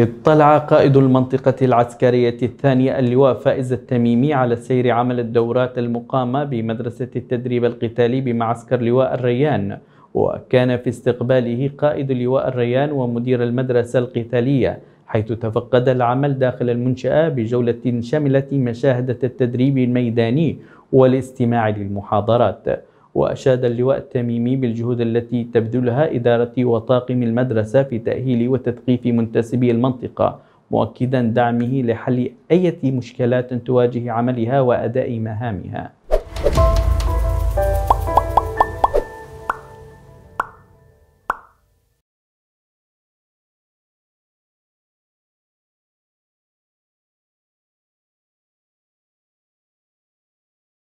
اطلع قائد المنطقة العسكرية الثانية اللواء فائز التميمي على سير عمل الدورات المقامة بمدرسة التدريب القتالي بمعسكر لواء الريان وكان في استقباله قائد لواء الريان ومدير المدرسة القتالية حيث تفقد العمل داخل المنشأة بجولة شملت مشاهدة التدريب الميداني والاستماع للمحاضرات وأشاد اللواء التميمي بالجهود التي تبذلها إدارة وطاقم المدرسة في تأهيل وتثقيف منتسبي المنطقة مؤكدا دعمه لحل أي مشكلات تواجه عملها وأداء مهامها